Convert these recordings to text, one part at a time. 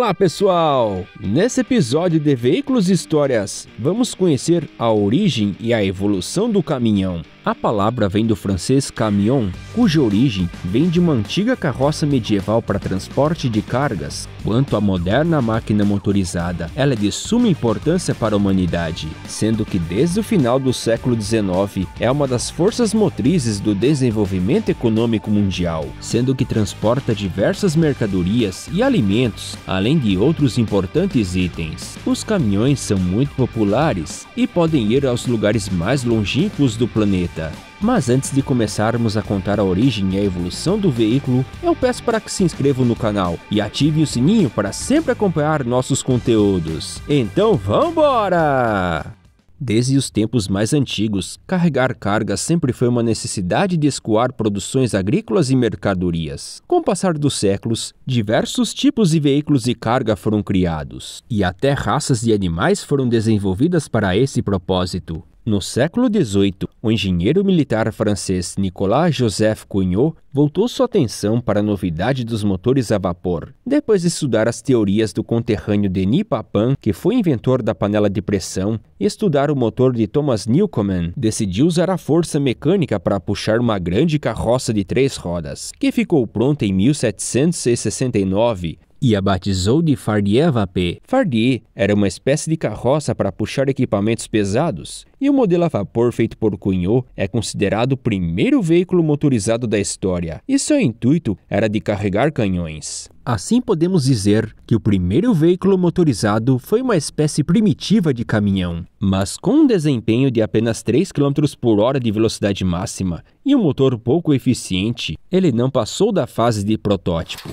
Olá pessoal! Nesse episódio de Veículos e Histórias, vamos conhecer a origem e a evolução do caminhão. A palavra vem do francês camion, cuja origem vem de uma antiga carroça medieval para transporte de cargas. Quanto à moderna máquina motorizada, ela é de suma importância para a humanidade, sendo que desde o final do século XIX é uma das forças motrizes do desenvolvimento econômico mundial, sendo que transporta diversas mercadorias e alimentos, além além de outros importantes itens. Os caminhões são muito populares e podem ir aos lugares mais longínquos do planeta. Mas antes de começarmos a contar a origem e a evolução do veículo, eu peço para que se inscrevam no canal e ative o sininho para sempre acompanhar nossos conteúdos. Então vambora! Desde os tempos mais antigos, carregar carga sempre foi uma necessidade de escoar produções agrícolas e mercadorias. Com o passar dos séculos, diversos tipos de veículos de carga foram criados, e até raças de animais foram desenvolvidas para esse propósito. No século XVIII, o engenheiro militar francês Nicolas Joseph Cugnot voltou sua atenção para a novidade dos motores a vapor, depois de estudar as teorias do conterrâneo Denis Papin, que foi inventor da panela de pressão, e estudar o motor de Thomas Newcomen, decidiu usar a força mecânica para puxar uma grande carroça de três rodas, que ficou pronta em 1769, e a batizou de Fardier-Vapé. Fardier era uma espécie de carroça para puxar equipamentos pesados, e o modelo a vapor feito por Cugnot é considerado o primeiro veículo motorizado da história, e seu intuito era de carregar canhões. Assim podemos dizer que o primeiro veículo motorizado foi uma espécie primitiva de caminhão, mas com um desempenho de apenas 3 km por hora de velocidade máxima e um motor pouco eficiente, ele não passou da fase de protótipo.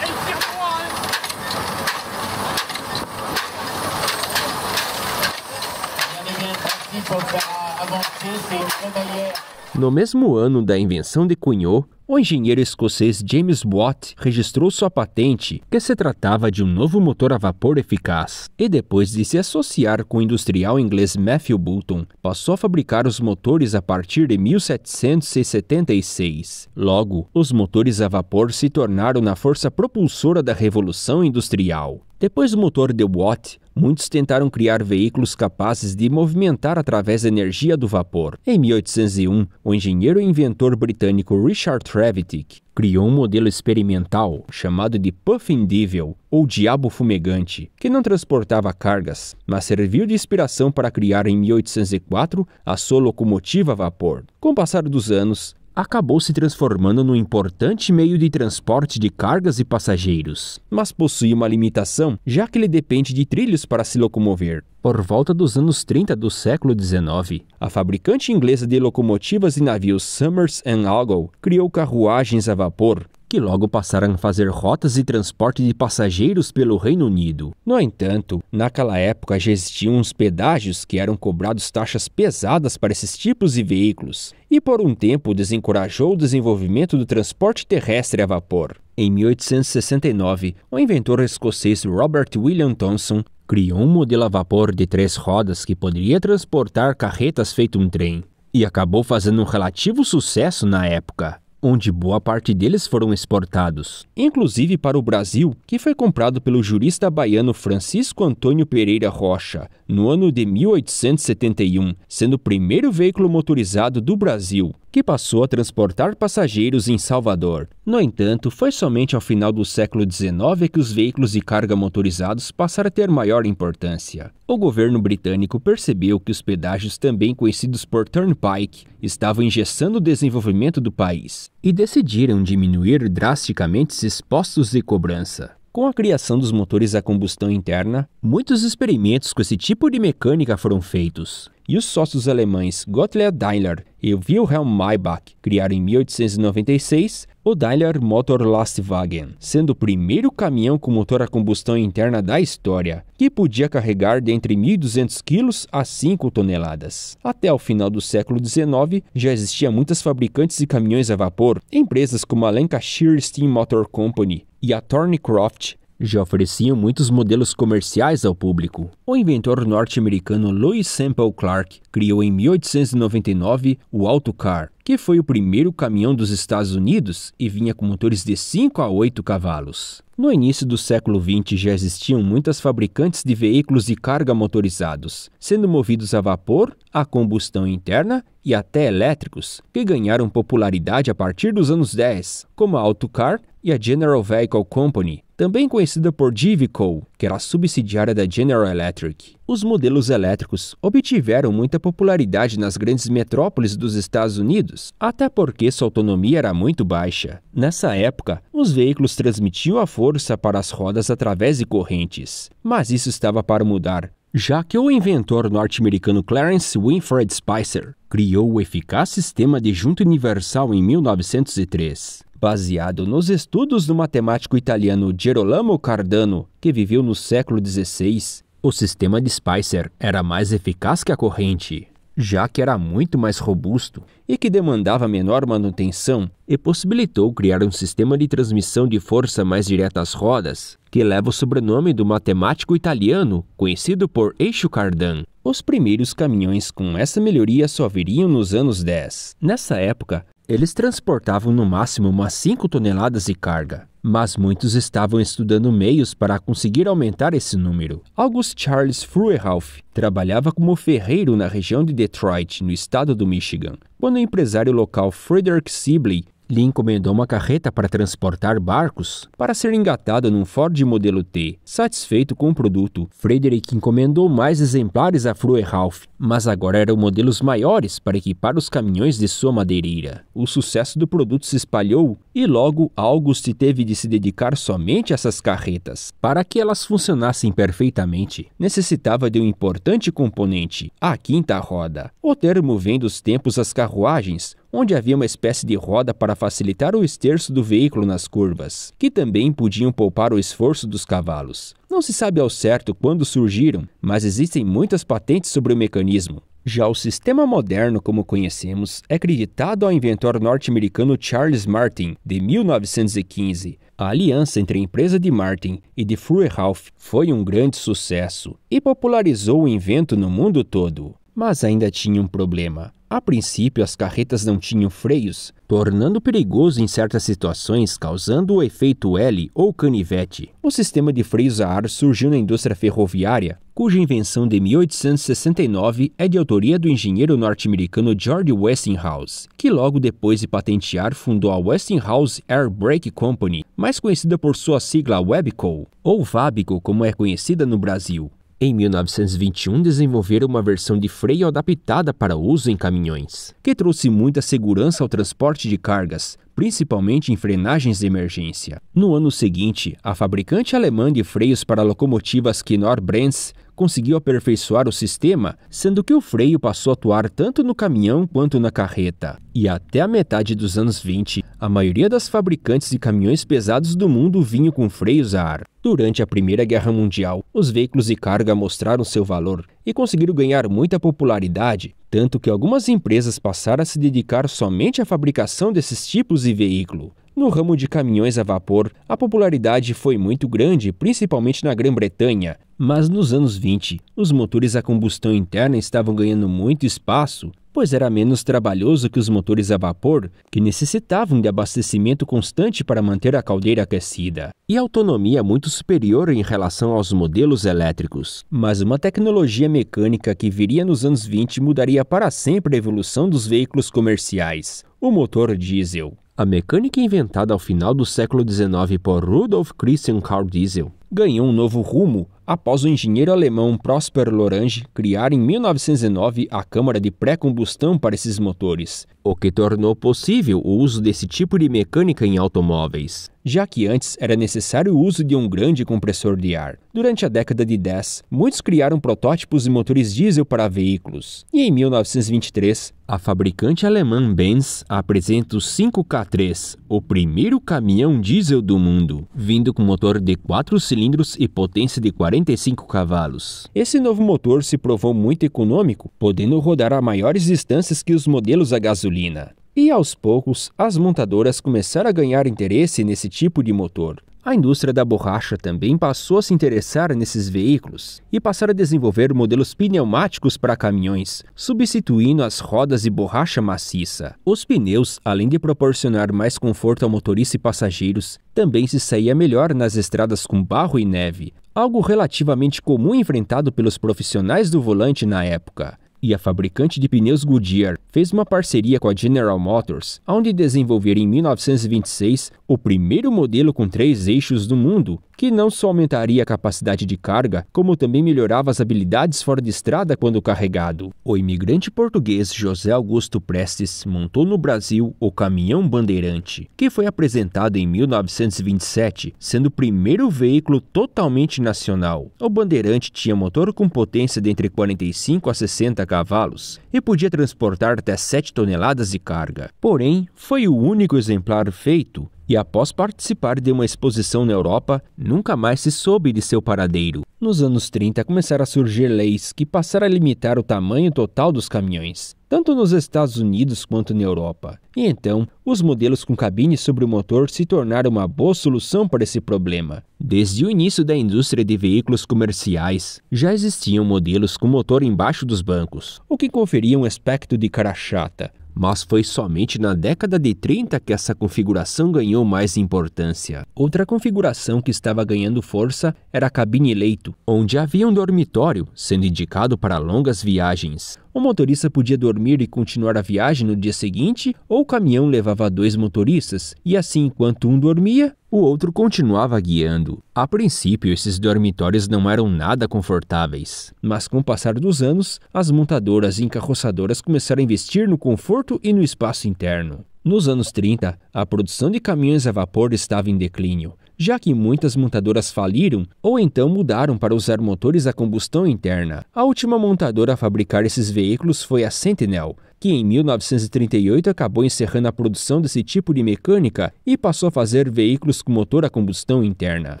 No mesmo ano da invenção de Cugnot, o engenheiro escocês James Watt registrou sua patente que se tratava de um novo motor a vapor eficaz, e depois de se associar com o industrial inglês Matthew Boulton, passou a fabricar os motores a partir de 1776. Logo, os motores a vapor se tornaram na força propulsora da Revolução Industrial. Depois do motor de Watt, muitos tentaram criar veículos capazes de movimentar através da energia do vapor. Em 1801, o engenheiro e inventor britânico Richard Trevithick criou um modelo experimental chamado de Puffin Devil, ou Diabo Fumegante, que não transportava cargas, mas serviu de inspiração para criar em 1804 a sua locomotiva a vapor. Com o passar dos anos, acabou se transformando num importante meio de transporte de cargas e passageiros, mas possui uma limitação, já que ele depende de trilhos para se locomover. Por volta dos anos 30 do século XIX, a fabricante inglesa de locomotivas e navios Summers and Ogle criou carruagens a vapor que logo passaram a fazer rotas e transporte de passageiros pelo Reino Unido. No entanto, naquela época já existiam uns pedágios que eram cobrados taxas pesadas para esses tipos de veículos, e por um tempo desencorajou o desenvolvimento do transporte terrestre a vapor. Em 1869, o inventor escocês Robert William Thomson criou um modelo a vapor de três rodas que poderia transportar carretas feito um trem, e acabou fazendo um relativo sucesso na época onde boa parte deles foram exportados. Inclusive para o Brasil, que foi comprado pelo jurista baiano Francisco Antônio Pereira Rocha no ano de 1871, sendo o primeiro veículo motorizado do Brasil que passou a transportar passageiros em Salvador. No entanto, foi somente ao final do século XIX que os veículos de carga motorizados passaram a ter maior importância. O governo britânico percebeu que os pedágios, também conhecidos por turnpike, estavam engessando o desenvolvimento do país e decidiram diminuir drasticamente esses postos de cobrança. Com a criação dos motores a combustão interna, muitos experimentos com esse tipo de mecânica foram feitos e os sócios alemães Gottlieb Daimler e Wilhelm Maybach criaram em 1896 o Daimler Lastwagen, sendo o primeiro caminhão com motor a combustão interna da história, que podia carregar de entre 1.200 kg a 5 toneladas. Até o final do século XIX, já existiam muitas fabricantes de caminhões a vapor, empresas como a Lancashire Steam Motor Company e a Thornycroft, já ofereciam muitos modelos comerciais ao público. O inventor norte-americano Louis Semple Clark criou em 1899 o autocar, que foi o primeiro caminhão dos Estados Unidos e vinha com motores de 5 a 8 cavalos. No início do século XX já existiam muitas fabricantes de veículos de carga motorizados, sendo movidos a vapor, a combustão interna e até elétricos, que ganharam popularidade a partir dos anos 10, como a Autocar, e a General Vehicle Company, também conhecida por Divico, que era subsidiária da General Electric. Os modelos elétricos obtiveram muita popularidade nas grandes metrópoles dos Estados Unidos, até porque sua autonomia era muito baixa. Nessa época, os veículos transmitiam a força para as rodas através de correntes, mas isso estava para mudar. Já que o inventor norte-americano Clarence Winfred Spicer criou o eficaz sistema de junta universal em 1903. Baseado nos estudos do matemático italiano Gerolamo Cardano, que viveu no século XVI, o sistema de Spicer era mais eficaz que a corrente, já que era muito mais robusto e que demandava menor manutenção e possibilitou criar um sistema de transmissão de força mais direta às rodas, que leva o sobrenome do matemático italiano, conhecido por Eixo Cardan. Os primeiros caminhões com essa melhoria só viriam nos anos 10. Nessa época, eles transportavam no máximo umas 5 toneladas de carga, mas muitos estavam estudando meios para conseguir aumentar esse número. August Charles Fruehauf trabalhava como ferreiro na região de Detroit, no estado do Michigan, quando o empresário local Frederick Sibley lhe encomendou uma carreta para transportar barcos para ser engatada num Ford modelo T. Satisfeito com o produto, Frederick encomendou mais exemplares a Frue Ralph, mas agora eram modelos maiores para equipar os caminhões de sua madeireira. O sucesso do produto se espalhou e logo August teve de se dedicar somente a essas carretas. Para que elas funcionassem perfeitamente, necessitava de um importante componente, a quinta roda. O termo vem dos tempos das carruagens, onde havia uma espécie de roda para facilitar o esterço do veículo nas curvas, que também podiam poupar o esforço dos cavalos. Não se sabe ao certo quando surgiram, mas existem muitas patentes sobre o mecanismo. Já o sistema moderno como conhecemos é acreditado ao inventor norte-americano Charles Martin, de 1915. A aliança entre a empresa de Martin e de Fruehauf foi um grande sucesso e popularizou o invento no mundo todo. Mas ainda tinha um problema. A princípio, as carretas não tinham freios, tornando perigoso em certas situações, causando o efeito L ou canivete. O sistema de freios a ar surgiu na indústria ferroviária, cuja invenção de 1869 é de autoria do engenheiro norte-americano George Westinghouse, que logo depois de patentear fundou a Westinghouse Air Brake Company, mais conhecida por sua sigla Webco, ou Vabico como é conhecida no Brasil. Em 1921, desenvolveram uma versão de freio adaptada para uso em caminhões, que trouxe muita segurança ao transporte de cargas, principalmente em frenagens de emergência. No ano seguinte, a fabricante alemã de freios para locomotivas Knorr-Bremse conseguiu aperfeiçoar o sistema, sendo que o freio passou a atuar tanto no caminhão quanto na carreta. E até a metade dos anos 20, a maioria das fabricantes de caminhões pesados do mundo vinha com freios a ar. Durante a Primeira Guerra Mundial, os veículos de carga mostraram seu valor e conseguiram ganhar muita popularidade, tanto que algumas empresas passaram a se dedicar somente à fabricação desses tipos de veículo. No ramo de caminhões a vapor, a popularidade foi muito grande, principalmente na Grã-Bretanha. Mas nos anos 20, os motores a combustão interna estavam ganhando muito espaço, pois era menos trabalhoso que os motores a vapor, que necessitavam de abastecimento constante para manter a caldeira aquecida, e autonomia muito superior em relação aos modelos elétricos. Mas uma tecnologia mecânica que viria nos anos 20 mudaria para sempre a evolução dos veículos comerciais: o motor diesel. A mecânica inventada ao final do século XIX por Rudolf Christian Karl Diesel ganhou um novo rumo após o engenheiro alemão Prosper Lorange criar em 1909 a câmara de pré-combustão para esses motores, o que tornou possível o uso desse tipo de mecânica em automóveis já que antes era necessário o uso de um grande compressor de ar. Durante a década de 10, muitos criaram protótipos de motores diesel para veículos, e em 1923, a fabricante alemã Benz apresenta o 5K3, o primeiro caminhão diesel do mundo, vindo com motor de 4 cilindros e potência de 45 cavalos. Esse novo motor se provou muito econômico, podendo rodar a maiores distâncias que os modelos a gasolina. E aos poucos, as montadoras começaram a ganhar interesse nesse tipo de motor. A indústria da borracha também passou a se interessar nesses veículos e passaram a desenvolver modelos pneumáticos para caminhões, substituindo as rodas de borracha maciça. Os pneus, além de proporcionar mais conforto ao motorista e passageiros, também se saía melhor nas estradas com barro e neve, algo relativamente comum enfrentado pelos profissionais do volante na época e a fabricante de pneus Goodyear fez uma parceria com a General Motors, onde desenvolveram em 1926 o primeiro modelo com três eixos do mundo, que não só aumentaria a capacidade de carga, como também melhorava as habilidades fora de estrada quando carregado. O imigrante português José Augusto Prestes montou no Brasil o caminhão bandeirante, que foi apresentado em 1927, sendo o primeiro veículo totalmente nacional. O bandeirante tinha motor com potência de entre 45 a 60 cavalos e podia transportar até 7 toneladas de carga. Porém, foi o único exemplar feito e, após participar de uma exposição na Europa, nunca mais se soube de seu paradeiro. Nos anos 30 começaram a surgir leis que passaram a limitar o tamanho total dos caminhões, tanto nos Estados Unidos quanto na Europa. E então, os modelos com cabine sobre o motor se tornaram uma boa solução para esse problema. Desde o início da indústria de veículos comerciais, já existiam modelos com motor embaixo dos bancos, o que conferia um aspecto de cara chata, mas foi somente na década de 30 que essa configuração ganhou mais importância. Outra configuração que estava ganhando força era a cabine leito, onde havia um dormitório, sendo indicado para longas viagens. O motorista podia dormir e continuar a viagem no dia seguinte, ou o caminhão levava dois motoristas, e assim, enquanto um dormia, o outro continuava guiando. A princípio, esses dormitórios não eram nada confortáveis, mas com o passar dos anos, as montadoras e encarroçadoras começaram a investir no conforto e no espaço interno. Nos anos 30, a produção de caminhões a vapor estava em declínio já que muitas montadoras faliram ou então mudaram para usar motores a combustão interna. A última montadora a fabricar esses veículos foi a Sentinel, que em 1938 acabou encerrando a produção desse tipo de mecânica e passou a fazer veículos com motor a combustão interna.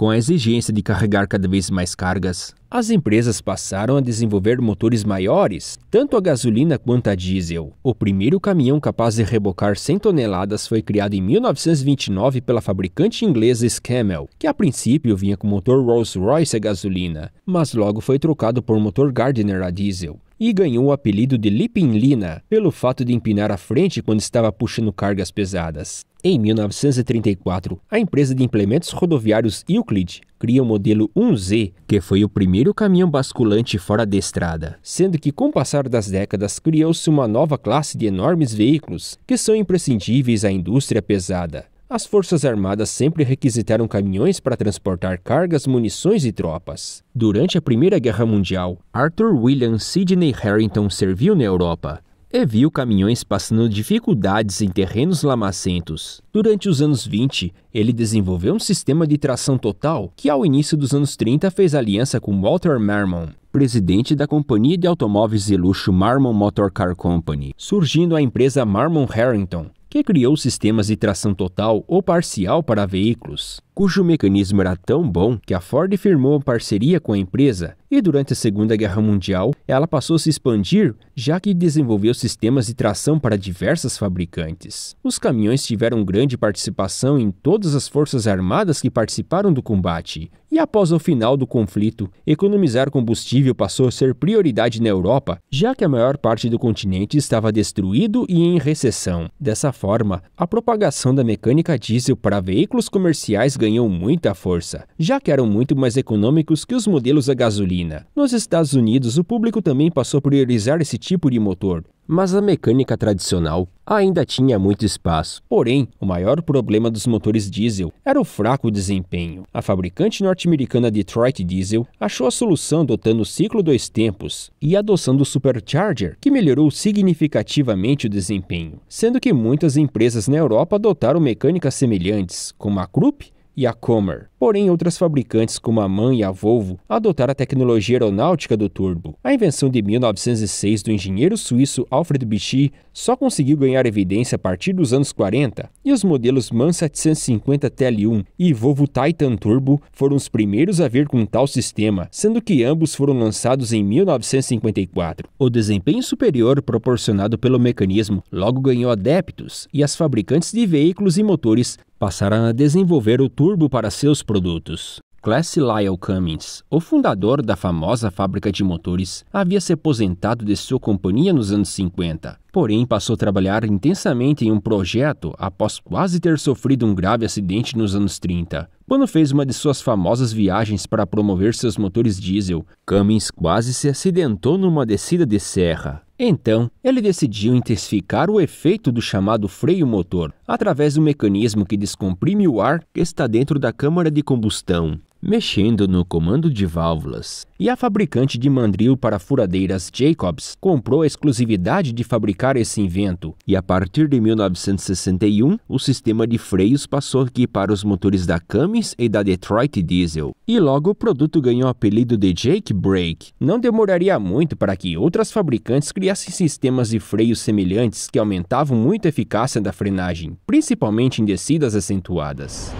Com a exigência de carregar cada vez mais cargas, as empresas passaram a desenvolver motores maiores, tanto a gasolina quanto a diesel. O primeiro caminhão capaz de rebocar 100 toneladas foi criado em 1929 pela fabricante inglesa Scammel, que a princípio vinha com motor Rolls-Royce a gasolina, mas logo foi trocado por motor Gardner a diesel e ganhou o apelido de Lipinlina pelo fato de empinar a frente quando estava puxando cargas pesadas. Em 1934, a empresa de implementos rodoviários Euclid cria o modelo 1Z, que foi o primeiro caminhão basculante fora de estrada, sendo que com o passar das décadas criou-se uma nova classe de enormes veículos que são imprescindíveis à indústria pesada. As Forças Armadas sempre requisitaram caminhões para transportar cargas, munições e tropas. Durante a Primeira Guerra Mundial, Arthur William Sidney Harrington serviu na Europa, e viu caminhões passando dificuldades em terrenos lamacentos. Durante os anos 20, ele desenvolveu um sistema de tração total que, ao início dos anos 30, fez aliança com Walter Marmon, presidente da companhia de automóveis de luxo Marmon Motor Car Company, surgindo a empresa Marmon Harrington, que criou sistemas de tração total ou parcial para veículos, cujo mecanismo era tão bom que a Ford firmou parceria com a empresa e durante a Segunda Guerra Mundial ela passou a se expandir, já que desenvolveu sistemas de tração para diversas fabricantes. Os caminhões tiveram grande participação em todas as forças armadas que participaram do combate, e após o final do conflito, economizar combustível passou a ser prioridade na Europa, já que a maior parte do continente estava destruído e em recessão. Dessa forma, a propagação da mecânica diesel para veículos comerciais ganhou muita força, já que eram muito mais econômicos que os modelos a gasolina. Nos Estados Unidos, o público também passou a priorizar esse tipo de motor, mas a mecânica tradicional ainda tinha muito espaço. Porém, o maior problema dos motores diesel era o fraco desempenho. A fabricante norte-americana Detroit Diesel achou a solução adotando o ciclo dois tempos e adoçando o supercharger, que melhorou significativamente o desempenho, sendo que muitas empresas na Europa adotaram mecânicas semelhantes, como a Krupp e a Comer. Porém, outras fabricantes como a MAN e a Volvo adotaram a tecnologia aeronáutica do turbo. A invenção de 1906 do engenheiro suíço Alfred Bichy só conseguiu ganhar evidência a partir dos anos 40, e os modelos MAN 750 TL1 e Volvo Titan Turbo foram os primeiros a vir com tal sistema, sendo que ambos foram lançados em 1954. O desempenho superior proporcionado pelo mecanismo logo ganhou adeptos, e as fabricantes de veículos e motores passaram a desenvolver o turbo para seus produtos. Classie Lyle Cummins, o fundador da famosa fábrica de motores, havia se aposentado de sua companhia nos anos 50, porém passou a trabalhar intensamente em um projeto após quase ter sofrido um grave acidente nos anos 30. Quando fez uma de suas famosas viagens para promover seus motores diesel, Cummins quase se acidentou numa descida de serra. Então, ele decidiu intensificar o efeito do chamado freio motor através do mecanismo que descomprime o ar que está dentro da câmara de combustão mexendo no comando de válvulas. E a fabricante de mandril para furadeiras Jacobs comprou a exclusividade de fabricar esse invento, e a partir de 1961, o sistema de freios passou a para os motores da Cummins e da Detroit Diesel. E logo o produto ganhou o apelido de Jake Brake. Não demoraria muito para que outras fabricantes criassem sistemas de freios semelhantes que aumentavam muito a eficácia da frenagem, principalmente em descidas acentuadas.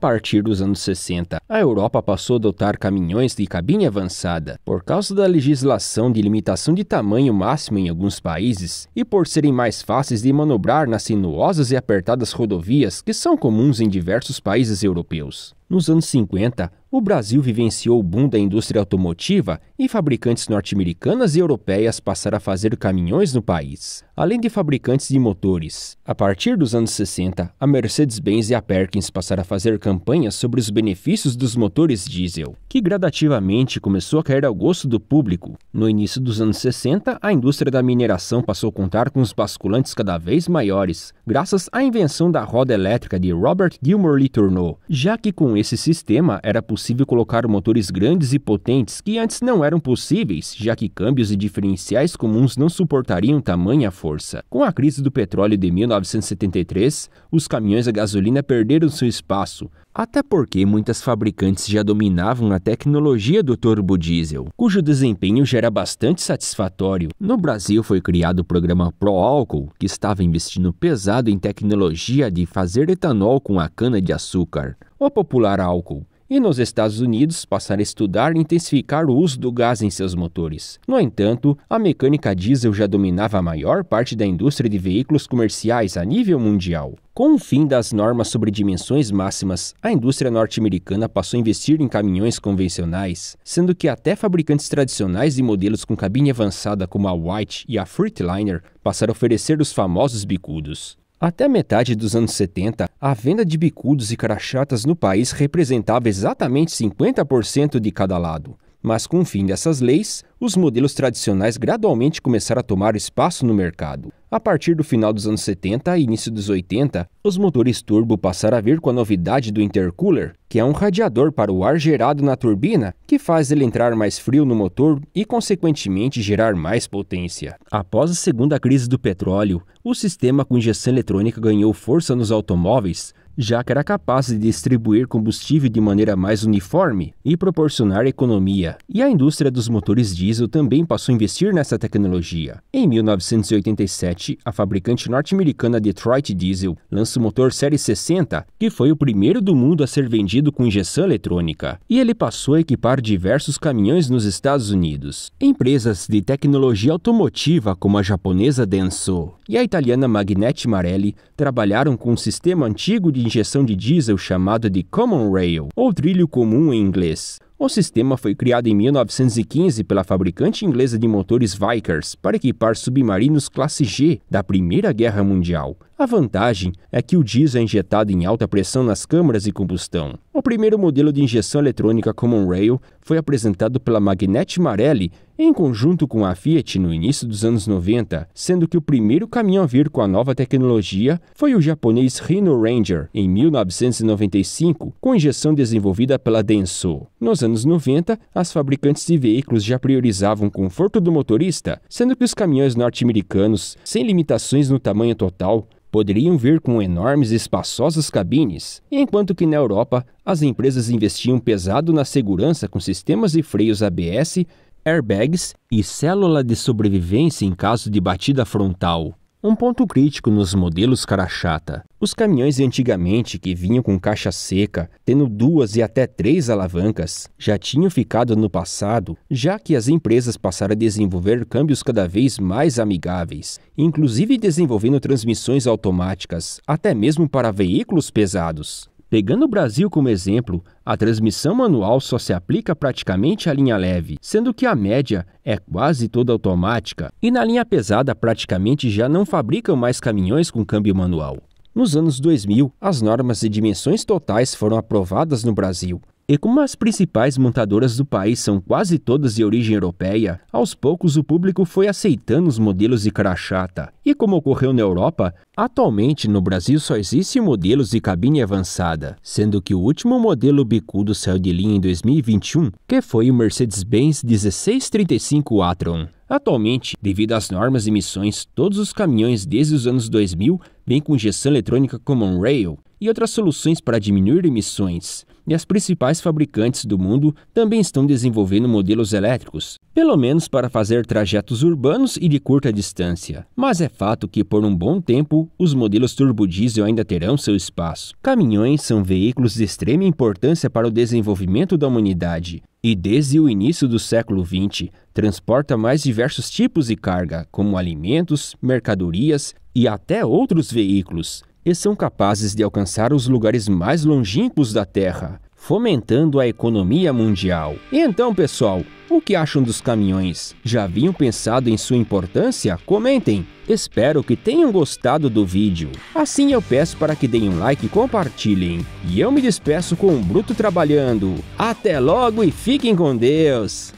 partir dos anos 60, a Europa passou a adotar caminhões de cabine avançada. Por causa da legislação de limitação de tamanho máximo em alguns países e por serem mais fáceis de manobrar nas sinuosas e apertadas rodovias que são comuns em diversos países europeus. Nos anos 50, o Brasil vivenciou o boom da indústria automotiva e fabricantes norte-americanas e europeias passaram a fazer caminhões no país, além de fabricantes de motores. A partir dos anos 60, a Mercedes-Benz e a Perkins passaram a fazer campanhas sobre os benefícios dos motores diesel, que gradativamente começou a cair ao gosto do público. No início dos anos 60, a indústria da mineração passou a contar com os basculantes cada vez maiores, graças à invenção da roda elétrica de Robert Gilmore Letourneau, já que com esse sistema, era possível colocar motores grandes e potentes que antes não eram possíveis, já que câmbios e diferenciais comuns não suportariam tamanha força. Com a crise do petróleo de 1973, os caminhões a gasolina perderam seu espaço, até porque muitas fabricantes já dominavam a tecnologia do turbo diesel, cujo desempenho já era bastante satisfatório. No Brasil foi criado o programa Pro Álcool, que estava investindo pesado em tecnologia de fazer etanol com a cana de açúcar, o popular álcool e nos Estados Unidos passaram a estudar e intensificar o uso do gás em seus motores. No entanto, a mecânica diesel já dominava a maior parte da indústria de veículos comerciais a nível mundial. Com o fim das normas sobre dimensões máximas, a indústria norte-americana passou a investir em caminhões convencionais, sendo que até fabricantes tradicionais de modelos com cabine avançada como a White e a Freightliner passaram a oferecer os famosos bicudos. Até metade dos anos 70, a venda de bicudos e crachatas no país representava exatamente 50% de cada lado. Mas com o fim dessas leis, os modelos tradicionais gradualmente começaram a tomar espaço no mercado. A partir do final dos anos 70 e início dos 80, os motores turbo passaram a vir com a novidade do intercooler, que é um radiador para o ar gerado na turbina, que faz ele entrar mais frio no motor e, consequentemente, gerar mais potência. Após a segunda crise do petróleo, o sistema com injeção eletrônica ganhou força nos automóveis, já que era capaz de distribuir combustível de maneira mais uniforme e proporcionar economia. E a indústria dos motores diesel também passou a investir nessa tecnologia. Em 1987, a fabricante norte-americana Detroit Diesel lança o motor Série 60, que foi o primeiro do mundo a ser vendido com injeção eletrônica, e ele passou a equipar diversos caminhões nos Estados Unidos. Empresas de tecnologia automotiva como a japonesa Denso e a italiana Magneti Marelli trabalharam com um sistema antigo de injeção de diesel chamado de Common Rail, ou trilho comum em inglês. O sistema foi criado em 1915 pela fabricante inglesa de motores Vickers para equipar submarinos classe G da Primeira Guerra Mundial. A vantagem é que o diesel é injetado em alta pressão nas câmaras de combustão. O primeiro modelo de injeção eletrônica Common Rail foi apresentado pela Magneti Marelli em conjunto com a Fiat no início dos anos 90, sendo que o primeiro caminhão a vir com a nova tecnologia foi o japonês Rhino Ranger em 1995, com injeção desenvolvida pela Denso. Nos anos 90, as fabricantes de veículos já priorizavam o conforto do motorista, sendo que os caminhões norte-americanos, sem limitações no tamanho total, poderiam vir com enormes e espaçosas cabines, enquanto que na Europa as empresas investiam pesado na segurança com sistemas de freios ABS, airbags e célula de sobrevivência em caso de batida frontal. Um ponto crítico nos modelos carachata. Os caminhões de antigamente que vinham com caixa seca, tendo duas e até três alavancas, já tinham ficado no passado, já que as empresas passaram a desenvolver câmbios cada vez mais amigáveis, inclusive desenvolvendo transmissões automáticas, até mesmo para veículos pesados. Pegando o Brasil como exemplo, a transmissão manual só se aplica praticamente à linha leve, sendo que a média é quase toda automática, e na linha pesada praticamente já não fabricam mais caminhões com câmbio manual. Nos anos 2000, as normas de dimensões totais foram aprovadas no Brasil, e como as principais montadoras do país são quase todas de origem europeia, aos poucos o público foi aceitando os modelos de crachata. E como ocorreu na Europa, atualmente no Brasil só existem modelos de cabine avançada, sendo que o último modelo bicudo saiu de linha em 2021, que foi o Mercedes-Benz 1635 Atron. Atualmente, devido às normas e emissões, todos os caminhões desde os anos 2000 vêm com gestão eletrônica Common Rail, e outras soluções para diminuir emissões. E as principais fabricantes do mundo também estão desenvolvendo modelos elétricos, pelo menos para fazer trajetos urbanos e de curta distância. Mas é fato que por um bom tempo os modelos turbodiesel ainda terão seu espaço. Caminhões são veículos de extrema importância para o desenvolvimento da humanidade, e desde o início do século XX transporta mais diversos tipos de carga, como alimentos, mercadorias e até outros veículos e são capazes de alcançar os lugares mais longínquos da Terra, fomentando a economia mundial. E então, pessoal, o que acham dos caminhões? Já haviam pensado em sua importância? Comentem! Espero que tenham gostado do vídeo. Assim eu peço para que deem um like e compartilhem. E eu me despeço com o Bruto trabalhando. Até logo e fiquem com Deus!